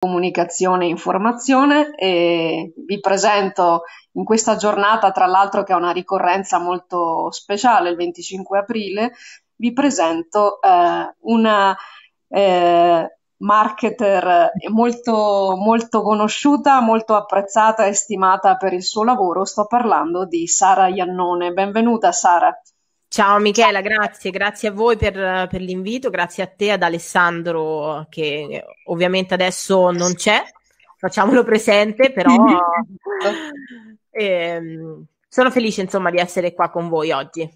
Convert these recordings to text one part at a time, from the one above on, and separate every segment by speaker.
Speaker 1: comunicazione e informazione e vi presento in questa giornata, tra l'altro che è una ricorrenza molto speciale, il 25 aprile, vi presento eh, una eh, marketer molto, molto conosciuta, molto apprezzata e stimata per il suo lavoro. Sto parlando di Sara Iannone. Benvenuta Sara.
Speaker 2: Ciao Michela, grazie, grazie a voi per, per, l'invito, grazie a te, ad Alessandro che eh, ovviamente adesso non c'è, facciamolo presente, però eh, sono felice insomma di essere qua con voi oggi.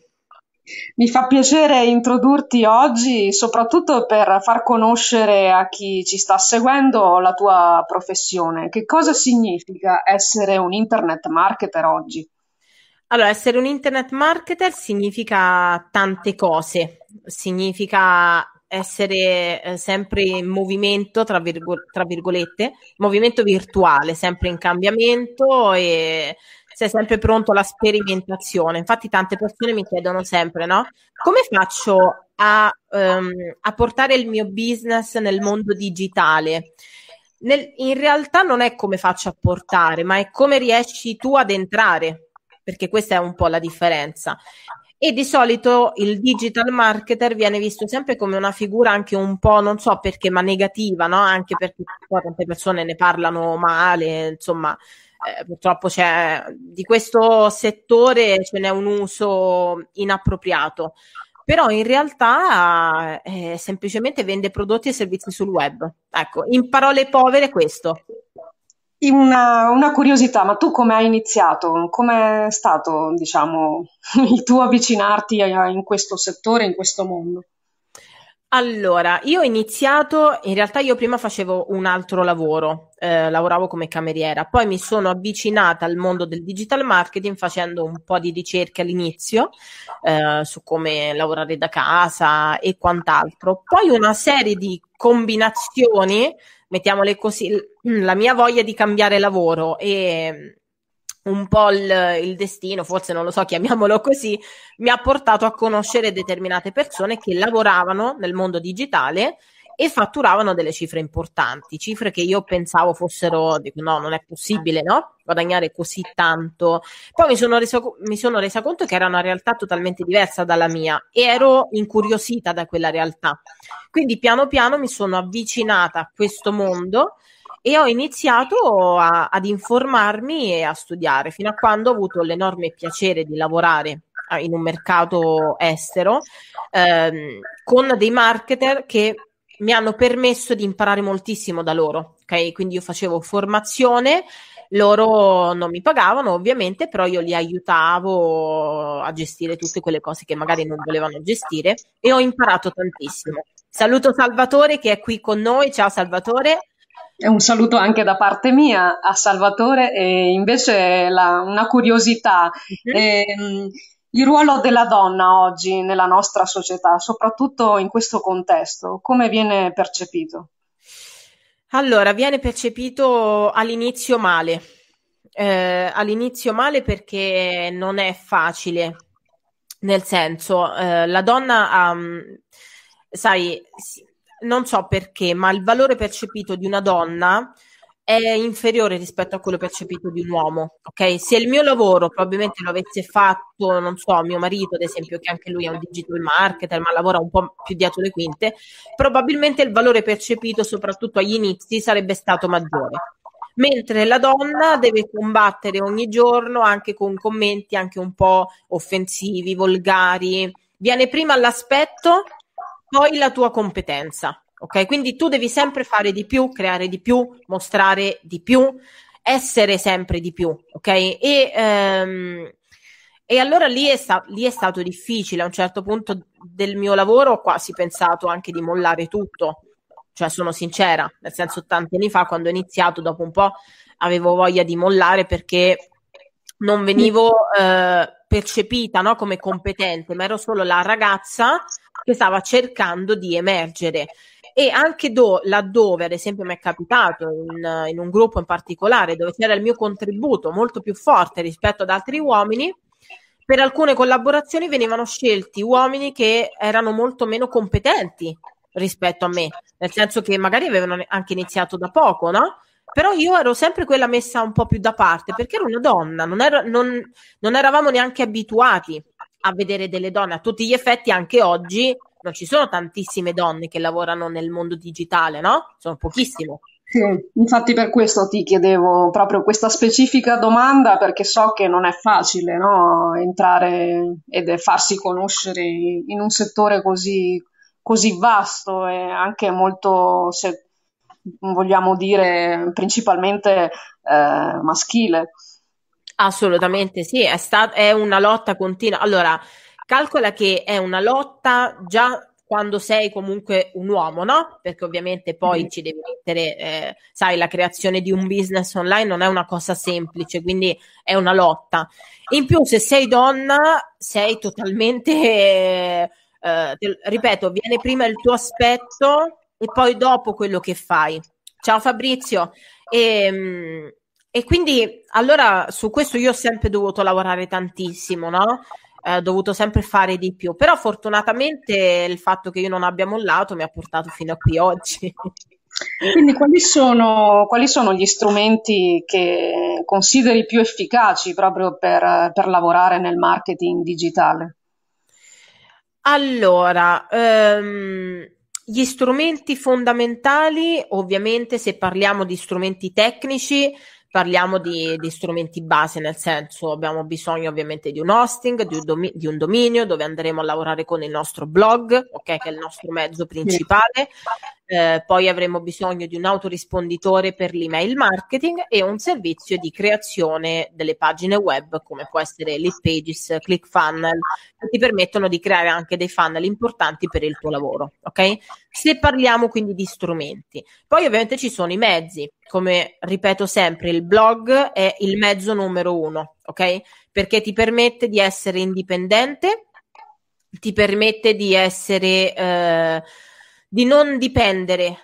Speaker 1: Mi fa piacere introdurti oggi, soprattutto per far conoscere a chi ci sta seguendo la tua professione. Che cosa significa essere un internet marketer oggi?
Speaker 2: Allora, essere un internet marketer significa tante cose, significa essere eh, sempre in movimento, tra, virgo- tra, virgolette, movimento virtuale, sempre in cambiamento e sei sempre pronto alla sperimentazione. Infatti tante persone mi chiedono sempre, no? Come faccio a, ehm, a portare il mio business nel mondo digitale? Nel, in realtà non è come faccio a portare, ma è come riesci tu ad entrare perché questa è un po' la differenza. E di solito il digital marketer viene visto sempre come una figura anche un po', non so perché, ma negativa, no? Anche perché poi tante persone ne parlano male, insomma, eh, purtroppo c'è, di questo settore ce n'è un uso inappropriato. Però in realtà eh, semplicemente vende prodotti e servizi sul web. Ecco, in parole povere questo
Speaker 1: una, una, curiosità, ma tu come hai iniziato? Come è stato, diciamo, il tuo avvicinarti in questo settore, in questo mondo?
Speaker 2: Allora, io ho iniziato, in realtà io prima facevo un altro lavoro, eh, lavoravo come cameriera, poi mi sono avvicinata al mondo del digital marketing facendo un po' di ricerche all'inizio eh, su come lavorare da casa e quant'altro. Poi una serie di combinazioni, mettiamole così, la mia voglia di cambiare lavoro e un po' il, il, destino, forse non lo so, chiamiamolo così, mi ha portato a conoscere determinate persone che lavoravano nel mondo digitale e fatturavano delle cifre importanti, cifre che io pensavo fossero, dico, no, non è possibile, no? Guadagnare così tanto. Poi mi sono, reso, mi sono resa conto che era una realtà totalmente diversa dalla mia e ero incuriosita da quella realtà. Quindi piano piano mi sono avvicinata a questo mondo e ho iniziato a, ad informarmi e a studiare fino a quando ho avuto l'enorme piacere di lavorare ah, in un mercato estero ehm, con dei marketer che mi hanno permesso di imparare moltissimo da loro. Ok, quindi io facevo formazione, loro non mi pagavano ovviamente, però io li aiutavo a gestire tutte quelle cose che magari non volevano gestire e ho imparato tantissimo. Saluto Salvatore che è qui con noi. Ciao Salvatore un
Speaker 1: saluto anche da parte mia a Salvatore e invece la, una curiosità. Mm-hmm. Eh, il ruolo della donna oggi nella nostra società, soprattutto in questo contesto, come viene percepito?
Speaker 2: Allora, viene percepito all'inizio male, eh, all'inizio male perché non è facile, nel senso, eh, la donna ha, mm, sai, non so perché, ma il valore percepito di una donna è inferiore rispetto a quello percepito di un uomo. Ok, se il mio lavoro probabilmente lo avesse fatto, non so, mio marito, ad esempio, che anche lui è un digital marketer, ma lavora un po' più dietro le quinte, probabilmente il valore percepito, soprattutto agli inizi, sarebbe stato maggiore. Mentre la donna deve combattere ogni giorno anche con commenti anche un po' offensivi, volgari. Viene prima l'aspetto poi la tua competenza. Ok, quindi tu devi sempre fare di più, creare di più, mostrare di più, essere sempre di più. Ok, e, ehm, e allora lì è, sta- lì è, stato difficile. A un certo punto del mio lavoro ho quasi pensato anche di mollare tutto. Cioè, sono sincera, nel senso, tanti anni fa, quando ho iniziato, dopo un po' avevo voglia di mollare perché non venivo eh, percepita no, come competente, ma ero solo la ragazza che stava cercando di emergere e anche do, laddove, ad esempio, mi è capitato in, in, un gruppo in particolare dove c'era il mio contributo molto più forte rispetto ad altri uomini, per alcune collaborazioni venivano scelti uomini che erano molto meno competenti rispetto a me, nel senso che magari avevano anche iniziato da poco, no? Però io ero sempre quella messa un po' più da parte perché ero una donna, non, ero, non, non eravamo neanche abituati a vedere delle donne. A tutti gli effetti, anche oggi non ci sono tantissime donne che lavorano nel mondo digitale, no? Sono pochissime.
Speaker 1: Sì, infatti per questo ti chiedevo proprio questa specifica domanda perché so che non è facile no? entrare ed farsi conoscere in un settore così, così vasto e anche molto, se vogliamo dire, principalmente eh, maschile.
Speaker 2: Assolutamente sì, è, stat- è una lotta continua. Allora, calcola che è una lotta già quando sei comunque un uomo, no? Perché ovviamente poi mm ci devi mettere, eh, sai, la creazione di un business online non è una cosa semplice, quindi è una lotta. In più, se sei donna, sei totalmente, eh, te, ripeto, viene prima il tuo aspetto e poi dopo quello che fai. Ciao Fabrizio. E, ehm, e quindi allora su questo io ho sempre dovuto lavorare tantissimo, no? Eh, ho eh, dovuto sempre fare di più, però fortunatamente il fatto che io non abbia mollato mi ha portato fino a qui oggi.
Speaker 1: Quindi quali sono, quali sono gli strumenti che consideri più efficaci proprio per, per lavorare nel marketing digitale?
Speaker 2: Allora, um... Gli strumenti fondamentali, ovviamente se parliamo di strumenti tecnici, parliamo di, di, strumenti base, nel senso abbiamo bisogno ovviamente di un hosting, di un, domi- di un, dominio dove andremo a lavorare con il nostro blog, ok, che è il nostro mezzo principale, eh, poi avremo bisogno di un autorisponditore per l'email marketing e un servizio di creazione delle pagine web come può essere Lead Pages, Click Funnel, che ti permettono di creare anche dei funnel importanti per il tuo lavoro, ok? Se parliamo quindi di strumenti, poi ovviamente ci sono i mezzi, come ripeto sempre, il blog è il mezzo numero uno, ok? Perché ti permette di essere indipendente, ti permette di essere eh, di non dipendere,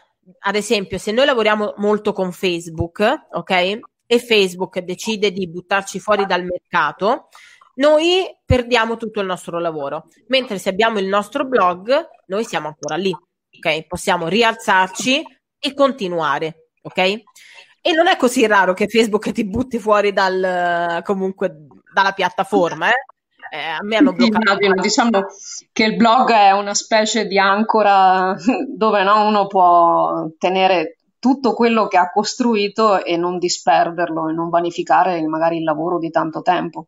Speaker 2: ad esempio, se noi lavoriamo molto con Facebook, ok? E Facebook decide di buttarci fuori dal mercato, noi perdiamo tutto il nostro lavoro. Mentre se abbiamo il nostro blog, noi siamo ancora lì, ok? Possiamo rialzarci e continuare, ok? E non è così raro che Facebook ti butti fuori dal, comunque, dalla piattaforma, eh? eh, a me hanno bloccato. Sì, diciamo che il blog
Speaker 1: è una specie di ancora dove no, uno può tenere tutto quello che ha costruito e non disperderlo e non vanificare magari il lavoro di tanto tempo.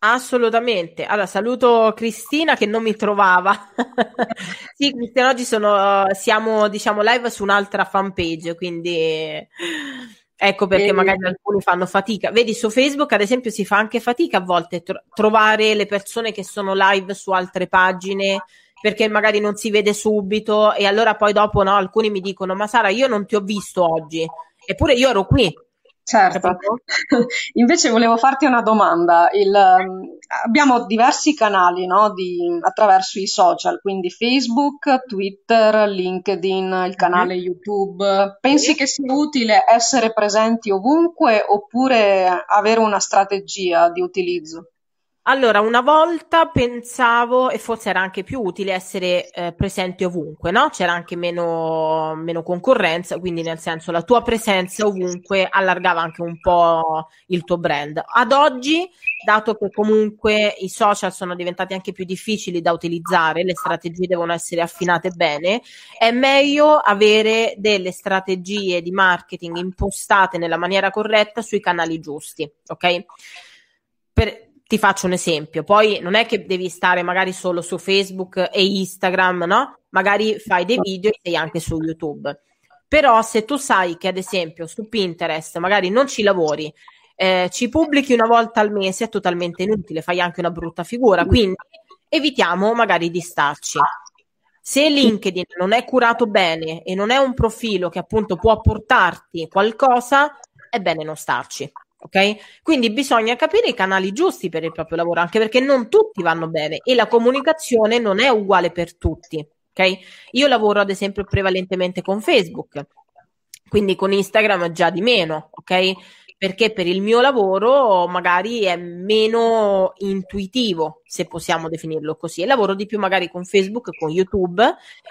Speaker 2: Assolutamente. Allora, saluto Cristina che non mi trovava. sì, Cristina, oggi sono, siamo, diciamo, live su un'altra fanpage, quindi Ecco perché e... magari alcuni fanno fatica. Vedi, su Facebook, ad esempio, si fa anche fatica a volte tro- trovare le persone che sono live su altre pagine perché magari non si vede subito e allora poi dopo no, alcuni mi dicono "Ma Sara, io non ti ho visto oggi". Eppure io ero qui. Certo, invece volevo farti una domanda. Il,
Speaker 1: um, abbiamo diversi canali no, di, attraverso i social, quindi Facebook, Twitter, LinkedIn, il canale mhm. YouTube. Pensi che sia utile essere presenti ovunque oppure avere una strategia di utilizzo?
Speaker 2: Allora, una volta pensavo, e forse era anche più utile essere eh, presente ovunque, no? C'era anche meno, meno, concorrenza, quindi nel senso la tua presenza ovunque allargava anche un po' il tuo brand. Ad oggi, dato che comunque i social sono diventati anche più difficili da utilizzare, le strategie devono essere affinate bene, è meglio avere delle strategie di marketing impostate nella maniera corretta sui canali giusti, ok? Per, ti faccio un esempio, poi non è che devi stare magari solo su Facebook e Instagram, no? Magari fai dei video e sei anche su YouTube. Però se tu sai che ad esempio su Pinterest magari non ci lavori, eh, ci pubblichi una volta al mese è totalmente inutile, fai anche una brutta figura, quindi evitiamo magari di starci. Se LinkedIn non è curato bene e non è un profilo che appunto può portarti qualcosa, è bene non starci. Ok? Quindi bisogna capire i canali giusti per il proprio lavoro, anche perché non tutti vanno bene e la comunicazione non è uguale per tutti. Ok? Io lavoro ad esempio prevalentemente con Facebook, quindi con Instagram già di meno, ok? perché per il mio lavoro magari è meno intuitivo, se possiamo definirlo così, e lavoro di più magari con Facebook e con YouTube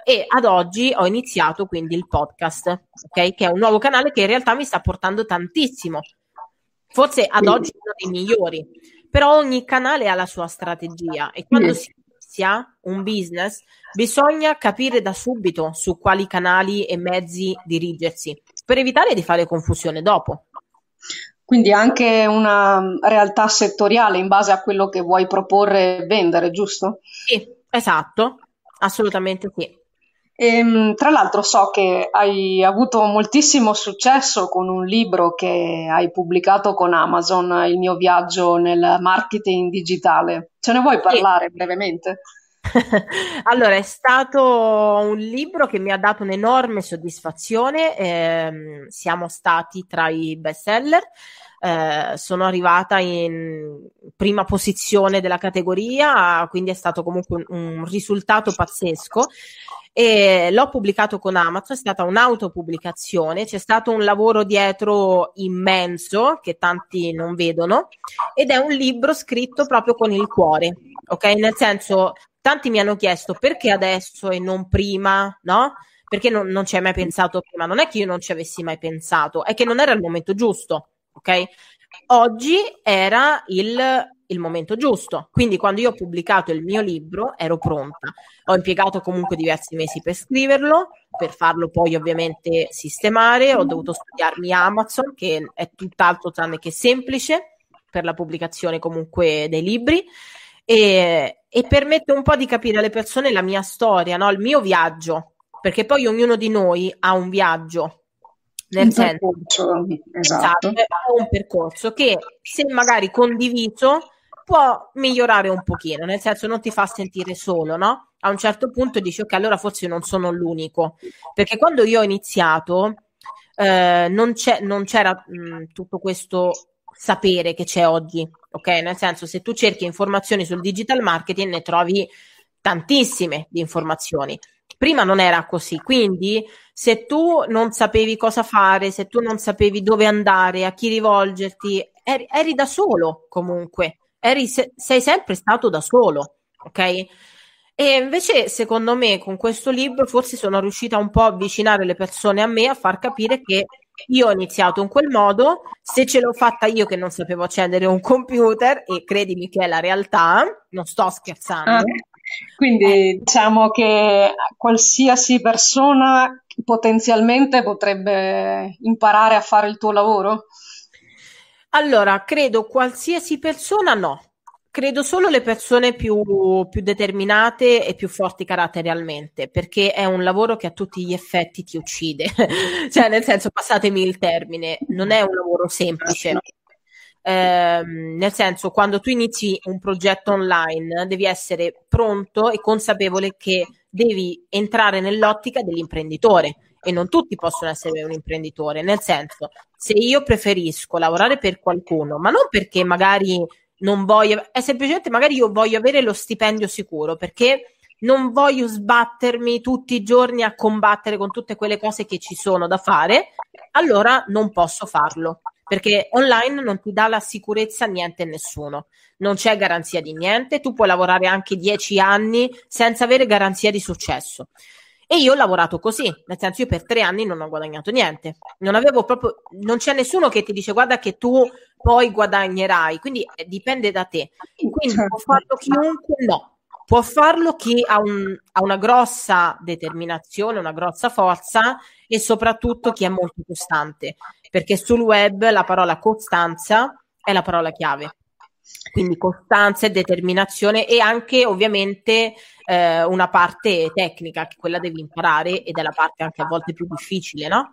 Speaker 2: e ad oggi ho iniziato quindi il podcast, okay? che è un nuovo canale che in realtà mi sta portando tantissimo, forse ad oggi uno dei migliori, però ogni canale ha la sua strategia e quando si inizia un business bisogna capire da subito su quali canali e mezzi dirigersi per evitare di fare confusione dopo.
Speaker 1: Quindi anche una realtà settoriale in base a quello che vuoi proporre e vendere, giusto?
Speaker 2: Sì, esatto, assolutamente
Speaker 1: sì. E, ehm, tra l'altro so che hai avuto moltissimo successo con un libro che hai pubblicato con Amazon, Il mio viaggio nel marketing
Speaker 2: digitale. Ce ne vuoi parlare sì. brevemente? allora, è stato un libro che mi ha dato un'enorme soddisfazione. Eh, siamo stati tra i best seller eh, sono arrivata in prima posizione della categoria, quindi è stato comunque un, un risultato pazzesco e l'ho pubblicato con Amazon, è stata un'autopubblicazione, c'è stato un lavoro dietro immenso che tanti non vedono ed è un libro scritto proprio con il cuore, ok? Nel senso, tanti mi hanno chiesto perché adesso e non prima, no? Perché non, non ci hai mai pensato prima? Non è che io non ci avessi mai pensato, è che non era il momento giusto ok? Oggi era il, il, momento giusto, quindi quando io ho pubblicato il mio libro ero pronta, ho impiegato comunque diversi mesi per scriverlo, per farlo poi ovviamente sistemare, ho dovuto studiarmi Amazon che è tutt'altro tranne che semplice per la pubblicazione comunque dei libri e, e permette un po' di capire alle persone la mia storia, no? il mio viaggio, perché poi ognuno di noi ha un viaggio nel un senso, percorso, esatto. esatto, un percorso che se magari condiviso può migliorare un pochino, nel senso non ti fa sentire solo, no? A un certo punto dici ok, allora forse non sono l'unico, perché quando io ho iniziato eh, non, non, c'era mh, mm, tutto questo sapere che c'è oggi, ok? Nel senso se tu cerchi informazioni sul digital marketing ne trovi tantissime di informazioni, Prima non era così, quindi se tu non sapevi cosa fare, se tu non sapevi dove andare, a chi rivolgerti, eri, eri da solo comunque, eri, se, sei sempre stato da solo, ok? E invece secondo me con questo libro forse sono riuscita un po' a avvicinare le persone a me, a far capire che io ho iniziato in quel modo, se ce l'ho fatta io che non sapevo accendere un computer, e credimi che è la realtà, non sto scherzando. Ah
Speaker 1: quindi eh. diciamo che qualsiasi persona potenzialmente potrebbe imparare a
Speaker 2: fare il tuo lavoro? Allora, credo qualsiasi persona no. Credo solo le persone più, più determinate e più forti caratterialmente, perché è un lavoro che a tutti gli effetti ti uccide. cioè, nel senso, passatemi il termine, non è un lavoro semplice eh, nel senso, quando tu inizi un progetto online, devi essere pronto e consapevole che devi entrare nell'ottica dell'imprenditore e non tutti possono essere un imprenditore. Nel senso, se io preferisco lavorare per qualcuno, ma non perché magari non voglio, è semplicemente magari io voglio avere lo stipendio sicuro perché non voglio sbattermi tutti i giorni a combattere con tutte quelle cose che ci sono da fare, allora non posso farlo perché online non ti dà la sicurezza niente e nessuno, non c'è garanzia di niente, tu puoi lavorare anche dieci anni senza avere garanzia di successo. E io ho lavorato così, nel senso io per tre anni non ho guadagnato niente, non avevo proprio, non c'è nessuno che ti dice guarda che tu poi guadagnerai, quindi eh, dipende da te. Quindi certo. può farlo chiunque, no, può farlo chi ha, un, ha, una grossa determinazione, una grossa forza e soprattutto chi è molto costante perché sul web la parola costanza è la parola chiave. Quindi costanza e determinazione e anche ovviamente eh, una parte tecnica che quella devi imparare ed è la parte anche a volte più difficile, no?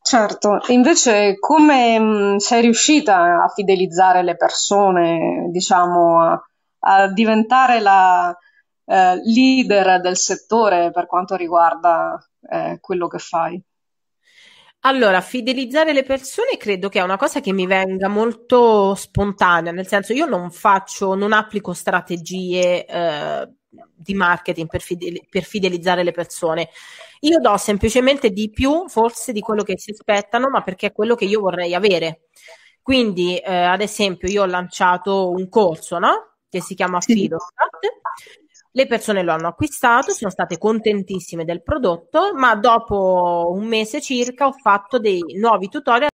Speaker 1: Certo, invece come mh, mm, sei riuscita a fidelizzare le persone, diciamo, a, a diventare la eh, leader del settore per quanto riguarda eh, quello che fai?
Speaker 2: Allora, fidelizzare le persone credo che è una cosa che mi venga molto spontanea, nel senso io non faccio, non applico strategie eh, di marketing per, fidel- per, fidelizzare le persone. Io do semplicemente di più, forse di quello che si aspettano, ma perché è quello che io vorrei avere. Quindi, eh, ad esempio, io ho lanciato un corso, no? Che si chiama Fido. Sì le persone lo hanno acquistato, sono state contentissime del prodotto, ma dopo un mese circa ho fatto dei nuovi tutorial